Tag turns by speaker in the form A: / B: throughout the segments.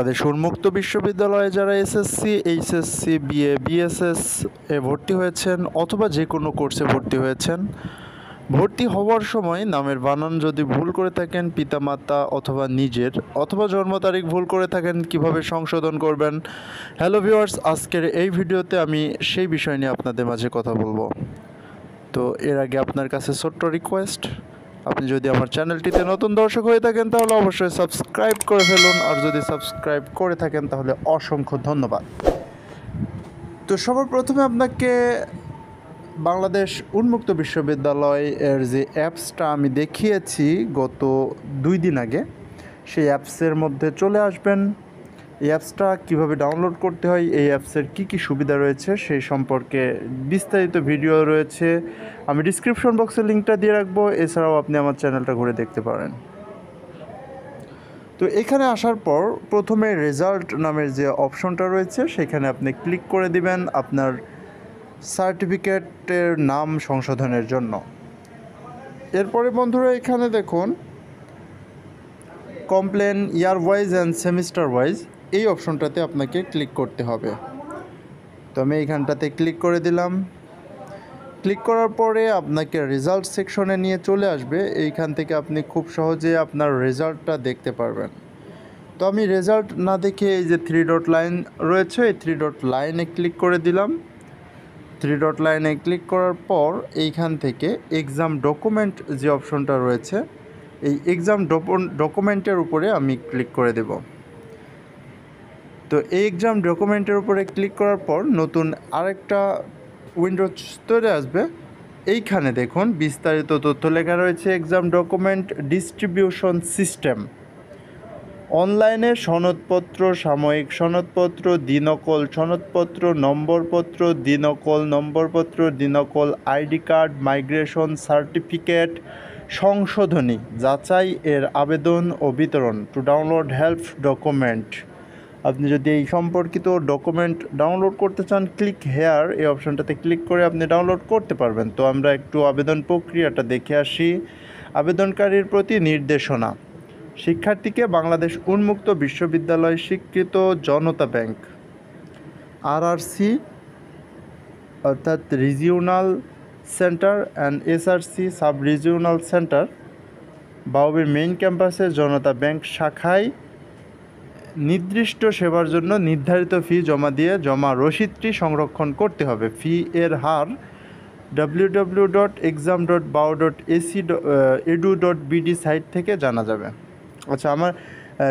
A: বাংলাদেশ উন্মুক্ত বিশ্ববিদ্যালয়ে যারা এসএসসি এইচএসসি বিএ বিএসএস এ ভর্তি হয়েছেন অথবা যে কোনো কোর্সে ভর্তি হয়েছেন ভর্তি হওয়ার সময় নামের বানান যদি ভুল করে থাকেন পিতামাতা অথবা নিজের অথবা জন্ম তারিখ ভুল করে থাকেন কিভাবে সংশোধন করবেন হ্যালো ভিওয়ার্স আজকের এই ভিডিওতে আমি সেই বিষয় নিয়ে আপনাদের মাঝে কথা বলবো তো এর আগে আপনার কাছে ছোট্ট রিকোয়েস্ট আপনি যদি আমার চ্যানেলটিতে নতুন দর্শক হয়ে থাকেন তাহলে অবশ্যই সাবস্ক্রাইব করে ফেলুন আর যদি সাবস্ক্রাইব করে থাকেন তাহলে অসংখ্য ধন্যবাদ তো সবার প্রথমে আপনাকে বাংলাদেশ উন্মুক্ত বিশ্ববিদ্যালয় এর যে অ্যাপসটা আমি দেখিয়েছি গত দুই দিন আগে সেই অ্যাপসের মধ্যে চলে আসবেন এই অ্যাপসটা কীভাবে ডাউনলোড করতে হয় এই অ্যাপসের কি কি সুবিধা রয়েছে সেই সম্পর্কে বিস্তারিত ভিডিও রয়েছে আমি ডিসক্রিপশন বক্সে লিঙ্কটা দিয়ে রাখবো এছাড়াও আপনি আমার চ্যানেলটা ঘুরে দেখতে পারেন তো এখানে আসার পর প্রথমে রেজাল্ট নামের যে অপশনটা রয়েছে সেখানে আপনি ক্লিক করে দিবেন আপনার সার্টিফিকেটের নাম সংশোধনের জন্য এরপরে বন্ধুরা এখানে দেখুন complain year wise and semester wise এই অপশনটাতে আপনাকে ক্লিক করতে হবে তো আমি এইখানটাতে ক্লিক করে দিলাম ক্লিক করার পরে আপনাকে রেজাল্ট সেকশনে নিয়ে চলে আসবে এইখান থেকে আপনি খুব সহজে আপনার রেজাল্টটা দেখতে পারবেন তো আমি রেজাল্ট না দেখে এই যে থ্রি ডট লাইন রয়েছে এই থ্রি ডট লাইনে ক্লিক করে দিলাম থ্রি ডট লাইনে ক্লিক করার পর এইখান থেকে এক্সাম ডকুমেন্ট যে অপশনটা রয়েছে এই এক্সাম ডকুমেন্টের উপরে আমি ক্লিক করে দেবো তো এই এক্সাম ডকুমেন্টের উপরে ক্লিক করার পর নতুন আরেকটা উইন্ডো তৈরি আসবে এইখানে দেখুন বিস্তারিত তথ্য লেখা রয়েছে এক্সাম ডকুমেন্ট ডিস্ট্রিবিউশন সিস্টেম অনলাইনে সনদপত্র সাময়িক সনদপত্র দিনকল সনদপত্র নম্বরপত্র দিনকল নম্বরপত্র দিনকল আইডি কার্ড মাইগ্রেশন সার্টিফিকেট সংশোধনী যাচাই এর আবেদন ও বিতরণ টু ডাউনলোড হেল্প ডকুমেন্ট আপনি যদি এই সম্পর্কিত ডকুমেন্ট ডাউনলোড করতে চান ক্লিক হেয়ার এই অপশনটাতে ক্লিক করে আপনি ডাউনলোড করতে পারবেন তো আমরা একটু আবেদন প্রক্রিয়াটা দেখে আসি আবেদনকারীর প্রতি নির্দেশনা শিক্ষার্থীকে বাংলাদেশ উন্মুক্ত বিশ্ববিদ্যালয় স্বীকৃত জনতা ব্যাংক আরআরসি অর্থাৎ regional centre and SRC sub regional centre বাউবির মেইন ক্যাম্পাসে জনতা ব্যাংক শাখায় নির্দিষ্ট সেবার জন্য নির্ধারিত ফি জমা দিয়ে জমা রসিদটি সংরক্ষণ করতে হবে ফি এর হার ডাব্লিউডাব্লিউ dot exam dot dot ac edu dot site থেকে জানা যাবে আচ্ছা আমার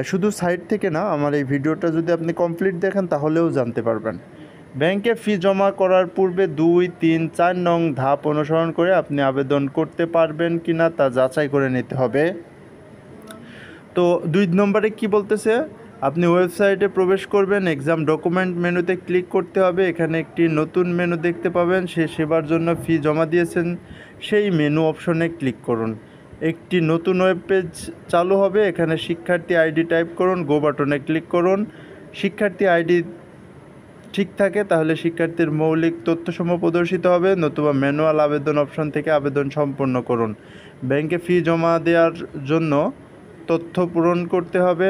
A: শুধু সাইট থেকে না আমার এই ভিডিওটা যদি আপনি কমপ্লিট দেখেন তাহলেও জানতে পারবেন ব্যাংকে ফি জমা করার পূর্বে দুই তিন চার নং ধাপ অনুসরণ করে আপনি আবেদন করতে পারবেন কি না তা যাচাই করে নিতে হবে তো দুই নম্বরে কি বলতেছে আপনি ওয়েবসাইটে প্রবেশ করবেন এক্সাম ডকুমেন্ট মেনুতে ক্লিক করতে হবে এখানে একটি নতুন মেনু দেখতে পাবেন সে সেবার জন্য ফি জমা দিয়েছেন সেই মেনু অপশনে ক্লিক করুন একটি নতুন ওয়েব পেজ চালু হবে এখানে শিক্ষার্থী আইডি টাইপ করুন গো বাটনে ক্লিক করুন শিক্ষার্থী আইডি ঠিক থাকে তাহলে শিক্ষার্থীর মৌলিক তথ্যসমূহ প্রদর্শিত হবে নতুবা ম্যানুয়াল আবেদন অপশন থেকে আবেদন সম্পন্ন করুন ব্যাংকে ফি জমা দেওয়ার জন্য তথ্য পূরণ করতে হবে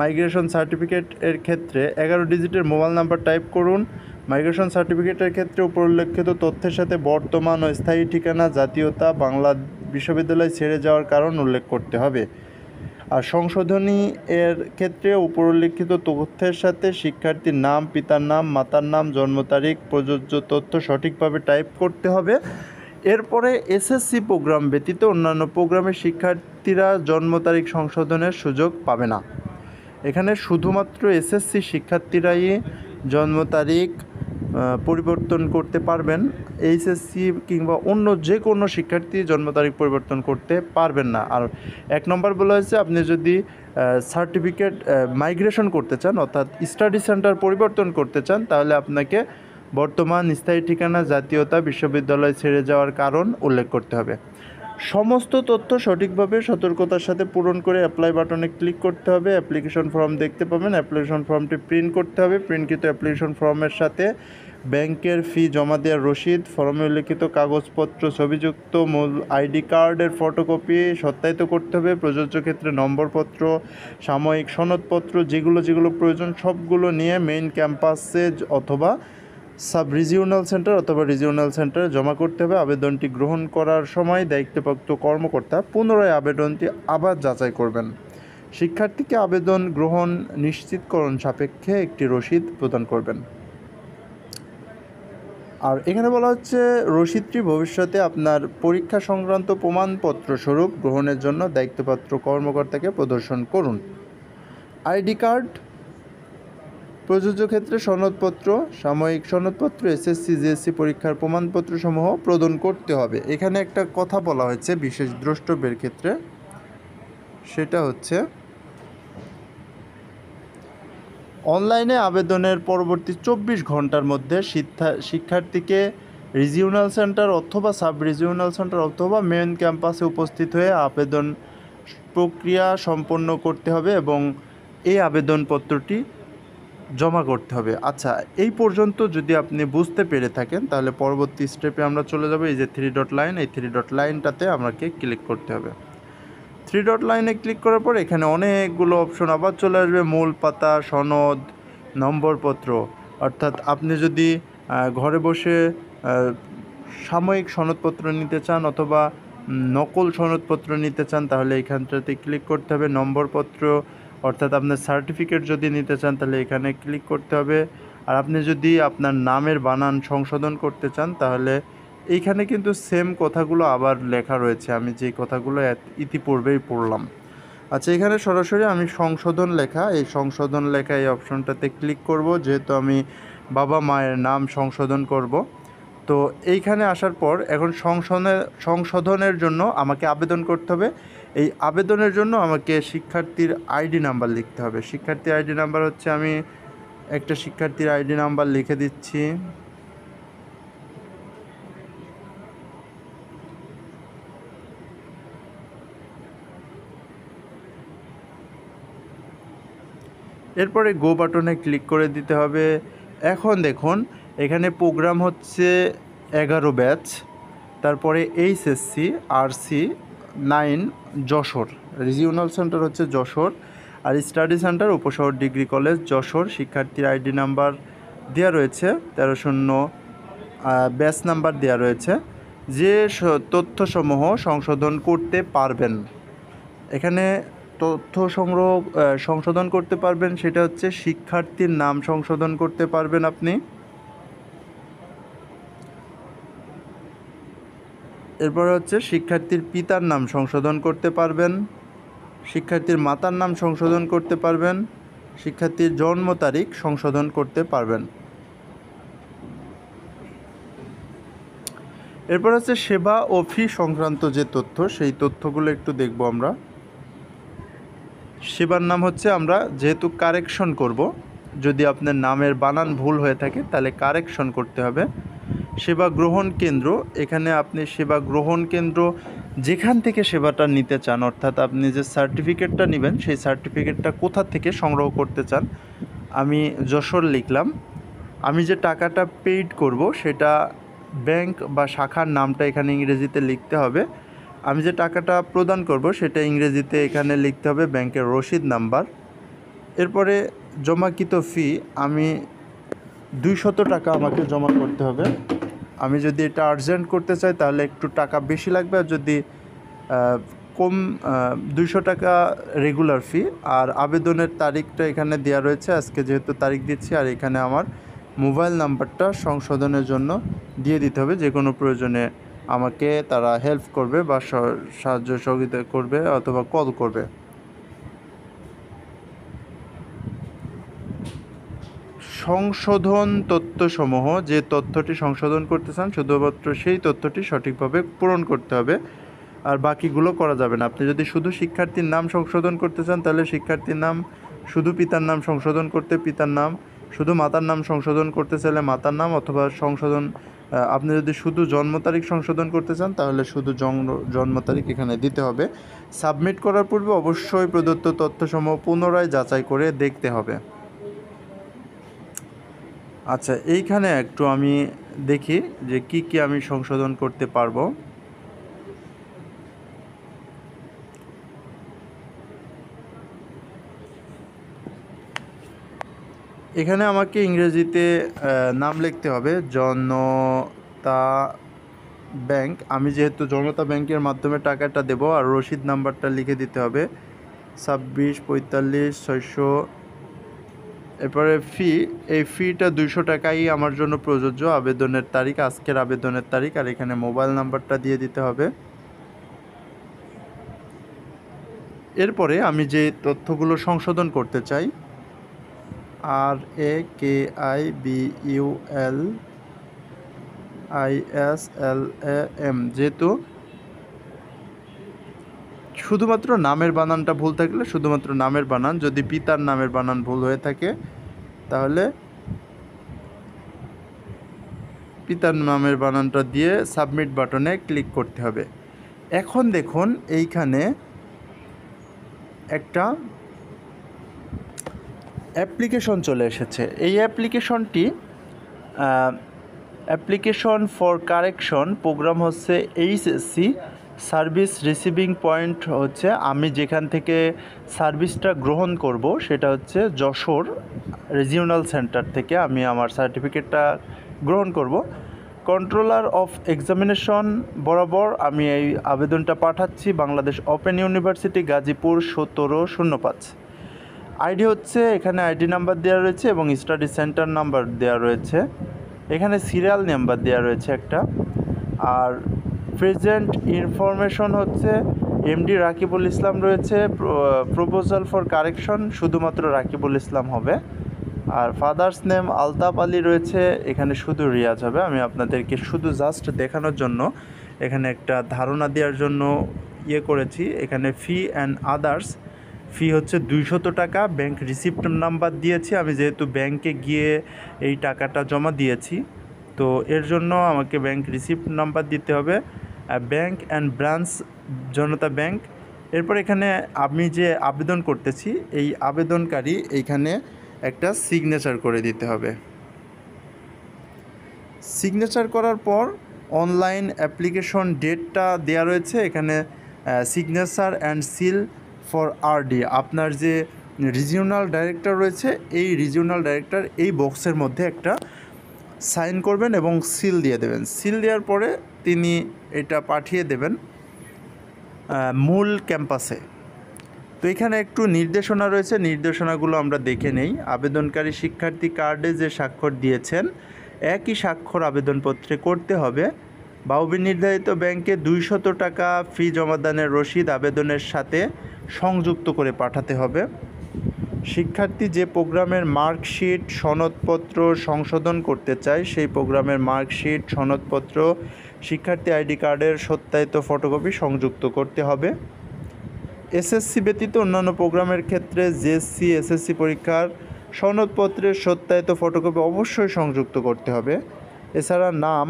A: মাইগ্রেশন সার্টিফিকেটের ক্ষেত্রে এগারো ডিজিটের মোবাইল নাম্বার টাইপ করুন মাইগ্রেশন সার্টিফিকেটের ক্ষেত্রে উপরোল্লেখিত তথ্যের সাথে বর্তমান ও স্থায়ী ঠিকানা জাতীয়তা বাংলা বিশ্ববিদ্যালয় ছেড়ে যাওয়ার কারণ উল্লেখ করতে হবে আর সংশোধনী এর ক্ষেত্রে উপরোল্লেখিত তথ্যের সাথে শিক্ষার্থীর নাম পিতার নাম মাতার নাম জন্ম তারিখ প্রযোজ্য তথ্য সঠিকভাবে টাইপ করতে হবে এরপরে এসএসসি প্রোগ্রাম ব্যতীত অন্যান্য প্রোগ্রামের শিক্ষার্থীরা জন্ম তারিখ সংশোধনের সুযোগ পাবে না এখানে শুধুমাত্র এসএসসি শিক্ষার্থীরাই জন্ম তারিখ পরিবর্তন করতে পারবেন এইচএসসি কিংবা অন্য যে কোনো শিক্ষার্থী জন্ম তারিখ পরিবর্তন করতে পারবেন না আর এক নম্বর বলা হয়েছে আপনি যদি সার্টিফিকেট মাইগ্রেশন করতে চান অর্থাৎ স্টাডি সেন্টার পরিবর্তন করতে চান তাহলে আপনাকে বর্তমান স্থায়ী ঠিকানা জাতীয়তা বিশ্ববিদ্যালয় ছেড়ে যাওয়ার কারণ উল্লেখ করতে হবে সমস্ত তথ্য সঠিকভাবে সতর্কতার সাথে পূরণ করে অ্যাপ্লাই বাটনে ক্লিক করতে হবে অ্যাপ্লিকেশন ফর্ম দেখতে পাবেন অ্যাপ্লিকেশন ফর্মটি প্রিন্ট করতে হবে প্রিন্টকৃত অ্যাপ্লিকেশন ফর্মের সাথে ব্যাংকের ফি জমা দেওয়ার রসিদ ফর্মে উল্লিখিত কাগজপত্র ছবিযুক্ত মূল আইডি কার্ডের ফটোকপি সত্যায়িত করতে হবে প্রযোজ্য ক্ষেত্রে নম্বরপত্র সাময়িক সনদপত্র যেগুলো যেগুলো প্রয়োজন সবগুলো নিয়ে মেইন ক্যাম্পাসে অথবা সাব রিজিওনাল সেন্টার অথবা রিজিওনাল সেন্টারে জমা করতে হবে আবেদনটি গ্রহণ করার সময় দায়িত্বপ্রাপ্ত কর্মকর্তা পুনরায় আবেদনটি আবার যাচাই করবেন শিক্ষার্থীকে আবেদন গ্রহণ নিশ্চিতকরণ সাপেক্ষে একটি রসিদ প্রদান করবেন আর এখানে বলা হচ্ছে রসিদটি ভবিষ্যতে আপনার পরীক্ষা সংক্রান্ত প্রমাণপত্র স্বরূপ গ্রহণের জন্য দায়িত্বপাত্র কর্মকর্তাকে প্রদর্শন করুন আইডি কার্ড প্রযোজ্য ক্ষেত্রে সনদপত্র সাময়িক সনদপত্র এসএসসি জিএসসি পরীক্ষার প্রমাণপত্র সমূহ প্রদান করতে হবে এখানে একটা কথা বলা হয়েছে বিশেষ দ্রষ্টব্যের ক্ষেত্রে সেটা হচ্ছে অনলাইনে আবেদনের পরবর্তী চব্বিশ ঘন্টার মধ্যে শিক্ষার্থীকে রিজিওনাল সেন্টার অথবা সাব রিজিওনাল সেন্টার অথবা মেন ক্যাম্পাসে উপস্থিত হয়ে আবেদন প্রক্রিয়া সম্পন্ন করতে হবে এবং এই আবেদনপত্রটি জমা করতে হবে আচ্ছা এই পর্যন্ত যদি আপনি বুঝতে পেরে থাকেন তাহলে পরবর্তী স্টেপে আমরা চলে যাব এই যে থ্রি ডট লাইন এই থ্রি ডট লাইনটাতে আমাকে ক্লিক করতে হবে থ্রি ডট লাইনে ক্লিক করার পর এখানে অনেকগুলো অপশন আবার চলে আসবে মূল পাতা সনদ নম্বরপত্র অর্থাৎ আপনি যদি ঘরে বসে সাময়িক সনদপত্র নিতে চান অথবা নকল সনদপত্র নিতে চান তাহলে এইখানটাতে ক্লিক করতে হবে নম্বরপত্র অর্থাৎ আপনার সার্টিফিকেট যদি নিতে চান তাহলে এখানে ক্লিক করতে হবে আর আপনি যদি আপনার নামের বানান সংশোধন করতে চান তাহলে এইখানে কিন্তু সেম কথাগুলো আবার লেখা রয়েছে আমি যে কথাগুলো ইতিপূর্বেই পড়লাম আচ্ছা এখানে সরাসরি আমি সংশোধন লেখা এই সংশোধন লেখা এই অপশনটাতে ক্লিক করব যেহেতু আমি বাবা মায়ের নাম সংশোধন করব তো এইখানে আসার পর এখন সংশোধনের সংশোধনের জন্য আমাকে আবেদন করতে হবে এই আবেদনের জন্য আমাকে শিক্ষার্থীর আইডি নাম্বার লিখতে হবে শিক্ষার্থীর আইডি নাম্বার হচ্ছে আমি একটা শিক্ষার্থীর আইডি নাম্বার লিখে দিচ্ছি এরপরে গো বাটনে ক্লিক করে দিতে হবে এখন দেখুন এখানে প্রোগ্রাম হচ্ছে এগারো ব্যাচ তারপরে HSC RC nine Jessore regional centre হচ্ছে যশোর আর study centre Upashahar degree college Jessore শিক্ষার্থীর আইডি নাম্বার দেওয়া রয়েছে তেরো শূন্য ব্যাচ নাম্বার দেওয়া রয়েছে যে তথ্যসমূহ সংশোধন করতে পারবেন এখানে তথ্য সংগ্রহ সংশোধন করতে পারবেন সেটা হচ্ছে শিক্ষার্থীর নাম সংশোধন করতে পারবেন আপনি এরপরে হচ্ছে শিক্ষার্থীর পিতার নাম সংশোধন করতে পারবেন শিক্ষার্থীর মাতার নাম সংশোধন করতে পারবেন শিক্ষার্থীর জন্ম তারিখ সংশোধন করতে পারবেন এরপর হচ্ছে সেবা ও ফি সংক্রান্ত যে তথ্য সেই তথ্যগুলো একটু দেখব আমরা সেবার নাম হচ্ছে আমরা যেহেতু কারেকশন করব যদি আপনার নামের বানান ভুল হয়ে থাকে তাহলে কারেকশন করতে হবে সেবা গ্রহণ কেন্দ্র এখানে আপনি সেবা গ্রহণ কেন্দ্র যেখান থেকে সেবাটা নিতে চান অর্থাৎ আপনি যে সার্টিফিকেটটা নেবেন সেই সার্টিফিকেটটা কোথা থেকে সংগ্রহ করতে চান আমি যশোর লিখলাম আমি যে টাকাটা পেইড করব সেটা ব্যাংক বা শাখার নামটা এখানে ইংরেজিতে লিখতে হবে আমি যে টাকাটা প্রদান করব সেটা ইংরেজিতে এখানে লিখতে হবে ব্যাংকের রসিদ নাম্বার এরপরে জমাকৃত ফি আমি দুইশত টাকা আমাকে জমা করতে হবে আমি যদি এটা আর্জেন্ট করতে চাই তাহলে একটু টাকা বেশি লাগবে আর যদি কম দুইশো টাকা রেগুলার ফি আর আবেদনের তারিখটা এখানে দেওয়া রয়েছে আজকে যেহেতু তারিখ দিচ্ছি আর এখানে আমার মোবাইল নাম্বারটা সংশোধনের জন্য দিয়ে দিতে হবে যে কোনো প্রয়োজনে আমাকে তারা হেল্প করবে বা সাহায্য সহযোগিতা করবে অথবা কল করবে সংশোধন তথ্যসমূহ যে তথ্যটি সংশোধন করতে চান শুধুমাত্র সেই তথ্যটি সঠিকভাবে পূরণ করতে হবে আর বাকিগুলো করা যাবে না আপনি যদি শুধু শিক্ষার্থীর নাম সংশোধন করতে চান তাহলে শিক্ষার্থীর নাম শুধু পিতার নাম সংশোধন করতে পিতার নাম শুধু মাতার নাম সংশোধন করতে চাইলে মাতার নাম অথবা সংশোধন আপনি যদি শুধু জন্ম তারিখ সংশোধন করতে চান তাহলে শুধু জন্ম তারিখ এখানে দিতে হবে সাবমিট করার পূর্বে অবশ্যই প্রদত্ত তথ্যসমূহ পুনরায় যাচাই করে দেখতে হবে আচ্ছা এইখানে একটু আমি দেখি যে কি কি আমি সংশোধন করতে পারবো এখানে আমাকে ইংরেজিতে নাম লিখতে হবে জনতা ব্যাংক আমি যেহেতু জনতা ব্যাংকের মাধ্যমে টাকাটা দেব আর রসিদ নাম্বারটা লিখে দিতে হবে ছাব্বিশ পঁয়তাল্লিশ ছয়শো এরপরে ফি এই ফিটা দুইশো টাকাই আমার জন্য প্রযোজ্য আবেদনের তারিখ আজকের আবেদনের তারিখ আর এখানে মোবাইল নাম্বারটা দিয়ে দিতে হবে এরপরে আমি যে তথ্যগুলো সংশোধন করতে চাই আর A K I B U L I S L A M যেহেতু শুধুমাত্র নামের বানানটা ভুল থাকলে শুধুমাত্র নামের বানান যদি পিতার নামের বানান ভুল হয়ে থাকে তাহলে পিতার নামের বানানটা দিয়ে সাবমিট বাটনে ক্লিক করতে হবে এখন দেখুন এইখানে একটা অ্যাপ্লিকেশন চলে এসেছে এই অ্যাপ্লিকেশনটি অ্যাপ্লিকেশন ফর কারেকশন প্রোগ্রাম হচ্ছে এইচএসসি সার্ভিস রিসিভিং পয়েন্ট হচ্ছে আমি যেখান থেকে সার্ভিসটা গ্রহণ করব সেটা হচ্ছে যশোর রিজিওনাল সেন্টার থেকে আমি আমার সার্টিফিকেটটা গ্রহণ করব কন্ট্রোলার অফ এক্সামিনেশন বরাবর আমি এই আবেদনটা পাঠাচ্ছি বাংলাদেশ ওপেন ইউনিভার্সিটি গাজীপুর সতেরো শূন্য পাঁচ আইডি হচ্ছে এখানে আইডি নাম্বার দেওয়া রয়েছে এবং স্টাডি সেন্টার নাম্বার দেওয়া রয়েছে এখানে সিরিয়াল নাম্বার দেওয়া রয়েছে একটা আর প্রেজেন্ট ইনফরমেশন হচ্ছে এমডি রাকিবুল ইসলাম রয়েছে প্রপোজাল ফর কারেকশন শুধুমাত্র রাকিবুল ইসলাম হবে আর ফাদার্স নেম আলতাপ আলী রয়েছে এখানে শুধু রিয়াজ হবে আমি আপনাদেরকে শুধু জাস্ট দেখানোর জন্য এখানে একটা ধারণা দেওয়ার জন্য ইয়ে করেছি এখানে ফি অ্যান্ড আদার্স ফি হচ্ছে দুইশত টাকা ব্যাংক রিসিপ্ট নাম্বার দিয়েছি আমি যেহেতু ব্যাংকে গিয়ে এই টাকাটা জমা দিয়েছি তো এর জন্য আমাকে ব্যাংক রিসিপ্ট নাম্বার দিতে হবে bank and branch Janata bank এরপর এখানে আমি যে আবেদন করতেছি এই আবেদনকারী এইখানে একটা সিগনেচার করে দিতে হবে সিগনেচার করার পর অনলাইন অ্যাপ্লিকেশন ডেটটা দেয়া রয়েছে এখানে signature and seal for RD আপনার যে রিজিওনাল ডাইরেক্টর রয়েছে এই রিজিওনাল ডাইরেক্টর এই বক্সের মধ্যে একটা সাইন করবেন এবং সিল দিয়ে দেবেন সিল দেওয়ার পরে তিনি এটা পাঠিয়ে দেবেন মূল ক্যাম্পাসে তো এখানে একটু নির্দেশনা রয়েছে নির্দেশনাগুলো আমরা দেখে নেই আবেদনকারী শিক্ষার্থী কার্ডে যে স্বাক্ষর দিয়েছেন একই স্বাক্ষর আবেদনপত্রে করতে হবে বাউবি নির্ধারিত ব্যাংকে দুইশত টাকা ফি জমাদানের রসিদ আবেদনের সাথে সংযুক্ত করে পাঠাতে হবে শিক্ষার্থী যে প্রোগ্রামের মার্কশিট সনদপত্র সংশোধন করতে চায় সেই প্রোগ্রামের মার্কশিট সনদপত্র শিক্ষার্থী আইডি কার্ডের সত্যায়িত ফটোকপি সংযুক্ত করতে হবে এসএসসি ব্যতীত অন্যান্য প্রোগ্রামের ক্ষেত্রে জেএসসি এসএসসি পরীক্ষার সনদপত্রের সত্যায়িত ফটোকপি অবশ্যই সংযুক্ত করতে হবে এছাড়া নাম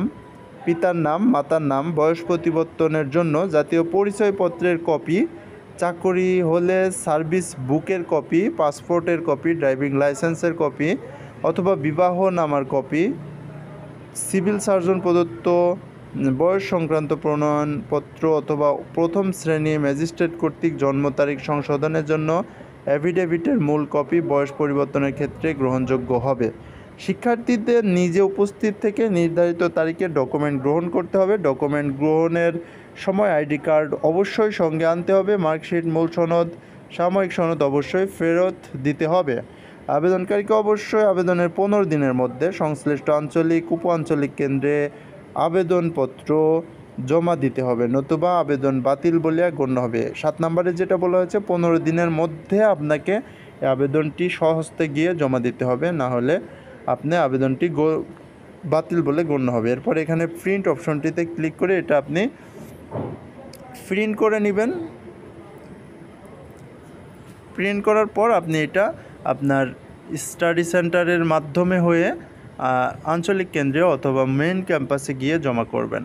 A: পিতার নাম মাতার নাম বয়স প্রতিবর্তনের জন্য জাতীয় পরিচয়পত্রের কপি চাকরি হলে সার্ভিস বুকের কপি পাসপোর্টের কপি ড্রাইভিং লাইসেন্সের কপি অথবা বিবাহ নামার কপি সিভিল সার্জন প্রদত্ত বয়স সংক্রান্ত প্রণয়নপত্র অথবা প্রথম শ্রেণী ম্যাজিস্ট্রেট কর্তৃক জন্ম তারিখ সংশোধনের জন্য অ্যাফিডেভিটের মূল কপি বয়স পরিবর্তনের ক্ষেত্রে গ্রহণযোগ্য হবে শিক্ষার্থীদের নিজে উপস্থিত থেকে নির্ধারিত তারিখে ডকুমেন্ট গ্রহণ করতে হবে ডকুমেন্ট গ্রহণের সময় আইডি কার্ড অবশ্যই সঙ্গে আনতে হবে মার্কশিট মূল সনদ সাময়িক সনদ অবশ্যই ফেরত দিতে হবে আবেদনকারীকে অবশ্যই আবেদনের পনেরো দিনের মধ্যে সংশ্লিষ্ট আঞ্চলিক উপ আঞ্চলিক কেন্দ্রে আবেদনপত্র জমা দিতে হবে নতুবা আবেদন বাতিল বলিয়া গণ্য হবে সাত নম্বরে যেটা বলা হয়েছে পনেরো দিনের মধ্যে আপনাকে আবেদনটি সহস্তে গিয়ে জমা দিতে হবে না হলে আপনি আবেদনটি বাতিল বলে গণ্য হবে এরপর এখানে প্রিন্ট অপশনটিতে ক্লিক করে এটা আপনি প্রিন্ট করে নেবেন প্রিন্ট করার পর আপনি এটা আপনার স্টাডি সেন্টারের মাধ্যমে হয়ে আঞ্চলিক কেন্দ্রে অথবা মেন ক্যাম্পাসে গিয়ে জমা করবেন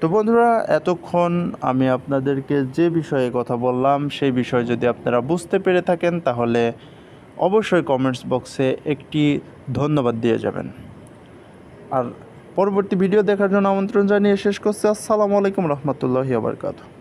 A: তো বন্ধুরা এতক্ষণ আমি আপনাদেরকে যে বিষয়ে কথা বললাম সেই বিষয় যদি আপনারা বুঝতে পেরে থাকেন তাহলে অবশ্যই কমেন্টস বক্সে একটি ধন্যবাদ দিয়ে যাবেন আর পরবর্তী ভিডিও দেখার জন্য আমন্ত্রণ জানিয়ে শেষ করছি আসসালামু আলাইকুম রহমতুল্লাহি আবরকাত